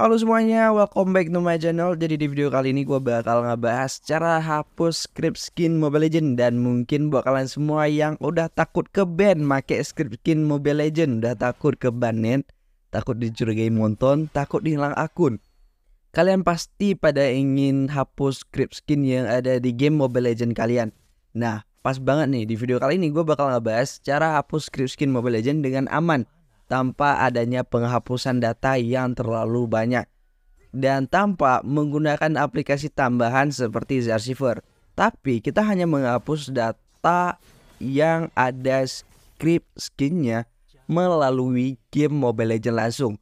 Halo semuanya, welcome back to my channel Jadi di video kali ini gue bakal ngebahas cara hapus script skin Mobile Legend Dan mungkin buat kalian semua yang udah takut ke ban make script skin Mobile Legend Udah takut ke banet, takut dicurigai monton, takut dihilang akun Kalian pasti pada ingin hapus script skin yang ada di game Mobile Legend kalian Nah, pas banget nih di video kali ini gue bakal ngebahas cara hapus script skin Mobile Legend dengan aman tanpa adanya penghapusan data yang terlalu banyak dan tanpa menggunakan aplikasi tambahan seperti Zarsiver. Tapi kita hanya menghapus data yang ada script skinnya melalui game Mobile Legends langsung.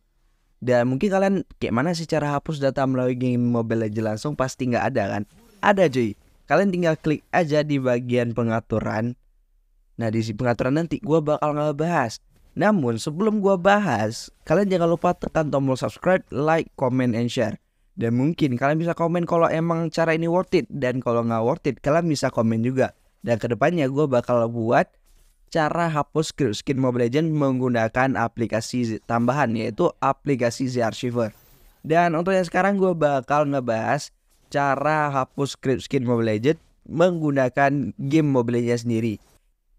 Dan mungkin kalian kayak mana sih cara hapus data melalui game Mobile Legends langsung pasti nggak ada kan? Ada cuy. Kalian tinggal klik aja di bagian pengaturan. Nah di pengaturan nanti gue bakal ngebahas namun sebelum gua bahas, kalian jangan lupa tekan tombol subscribe, like, comment, and share. Dan mungkin kalian bisa komen kalau emang cara ini worth it dan kalau nggak worth it kalian bisa komen juga. Dan kedepannya gue bakal buat cara hapus skin Mobile Legends menggunakan aplikasi tambahan yaitu aplikasi Z Archiver. Dan untuk yang sekarang gue bakal ngebahas cara hapus script skin Mobile Legends menggunakan game Mobile Legends sendiri.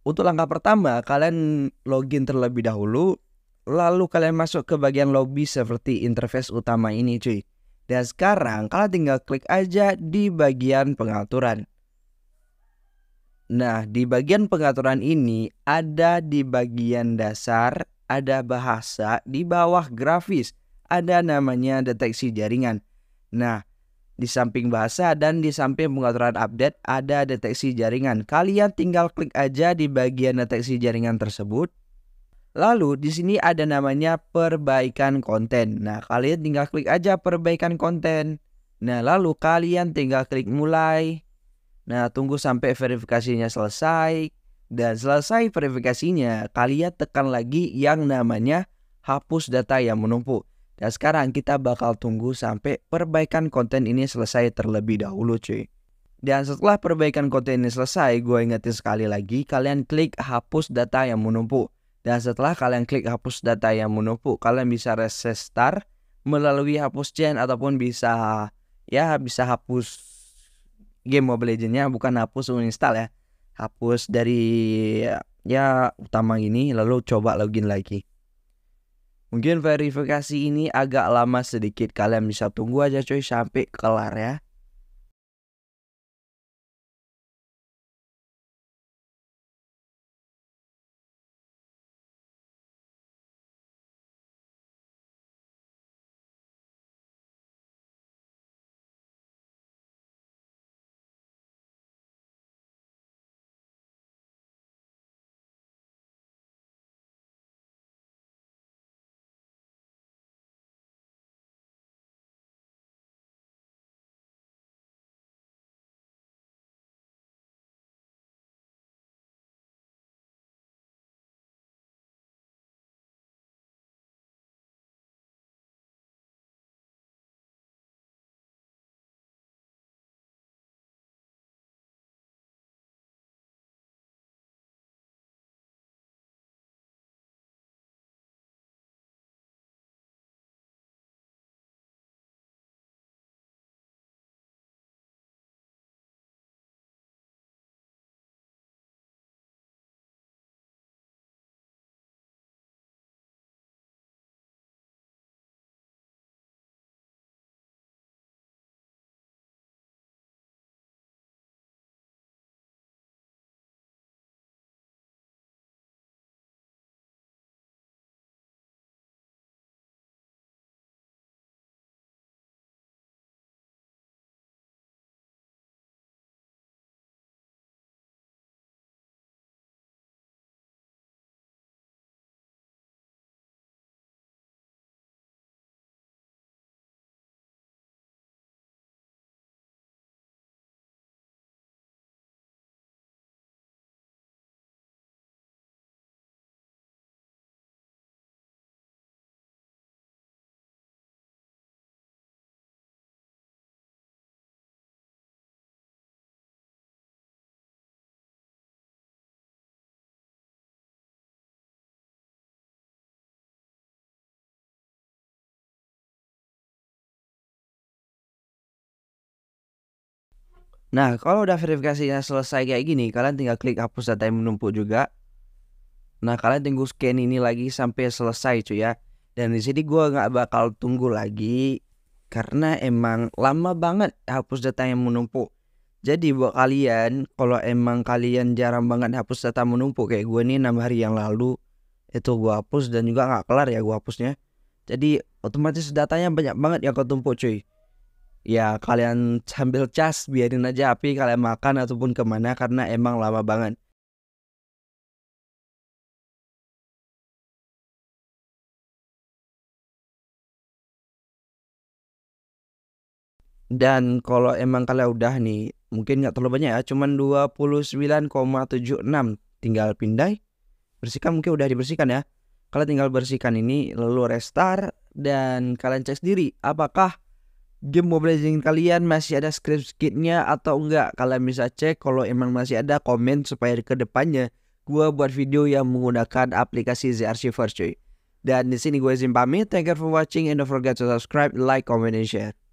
Untuk langkah pertama, kalian login terlebih dahulu, lalu kalian masuk ke bagian lobby seperti interface utama ini cuy. Dan sekarang kalian tinggal klik aja di bagian pengaturan. Nah, di bagian pengaturan ini ada di bagian dasar, ada bahasa, di bawah grafis, ada namanya deteksi jaringan. Nah, di samping bahasa dan di samping pengaturan update ada deteksi jaringan. Kalian tinggal klik aja di bagian deteksi jaringan tersebut. Lalu di sini ada namanya perbaikan konten. Nah, kalian tinggal klik aja perbaikan konten. Nah, lalu kalian tinggal klik mulai. Nah, tunggu sampai verifikasinya selesai. Dan selesai verifikasinya, kalian tekan lagi yang namanya hapus data yang menumpuk. Dan sekarang kita bakal tunggu sampai perbaikan konten ini selesai terlebih dahulu cuy. Dan setelah perbaikan konten ini selesai, gue ingetin sekali lagi, kalian klik hapus data yang menumpuk. Dan setelah kalian klik hapus data yang menumpuk, kalian bisa reset start melalui hapus chain ataupun bisa ya bisa hapus game Mobile Legendnya bukan hapus uninstall ya. Hapus dari ya utama ini lalu coba login lagi. Mungkin verifikasi ini agak lama sedikit, kalian bisa tunggu aja cuy sampai kelar ya. Nah, kalau udah verifikasinya selesai kayak gini, kalian tinggal klik hapus data yang menumpuk juga. Nah, kalian tunggu scan ini lagi sampai selesai cuy ya. Dan di sini gua nggak bakal tunggu lagi karena emang lama banget hapus data yang menumpuk. Jadi buat kalian, kalau emang kalian jarang banget hapus data menumpuk kayak gue nih enam hari yang lalu itu gue hapus dan juga nggak kelar ya gue hapusnya. Jadi otomatis datanya banyak banget yang kau tumpuk cuy ya kalian sambil cas biarin aja api kalian makan ataupun kemana karena emang lama banget. Dan kalau emang kalian udah nih, mungkin nggak terlalu banyak ya, cuman 29,76 tinggal pindai. Bersihkan mungkin udah dibersihkan ya. Kalian tinggal bersihkan ini lalu restart dan kalian cek sendiri apakah game mobile Legends kalian masih ada script skitnya atau enggak kalian bisa cek kalau emang masih ada komen supaya ke depannya gua buat video yang menggunakan aplikasi Z First cuy dan di sini gue izin pamit thank you for watching and don't forget to subscribe like comment and share